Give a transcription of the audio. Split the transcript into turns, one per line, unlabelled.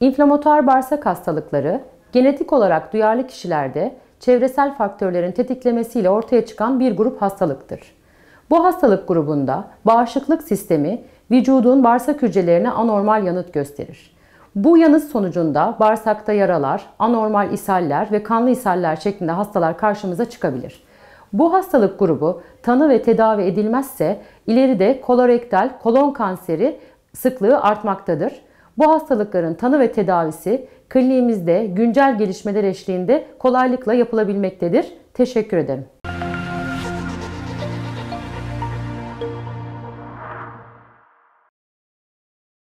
İnflamatuar bağırsak hastalıkları genetik olarak duyarlı kişilerde çevresel faktörlerin tetiklemesiyle ortaya çıkan bir grup hastalıktır. Bu hastalık grubunda bağışıklık sistemi vücudun bağırsak hücrelerine anormal yanıt gösterir. Bu yanıt sonucunda bağırsakta yaralar, anormal ishaller ve kanlı ishaller şeklinde hastalar karşımıza çıkabilir. Bu hastalık grubu tanı ve tedavi edilmezse ileride kolorektal, kolon kanseri sıklığı artmaktadır. Bu hastalıkların tanı ve tedavisi kliniğimizde güncel gelişmeler eşliğinde kolaylıkla yapılabilmektedir. Teşekkür ederim.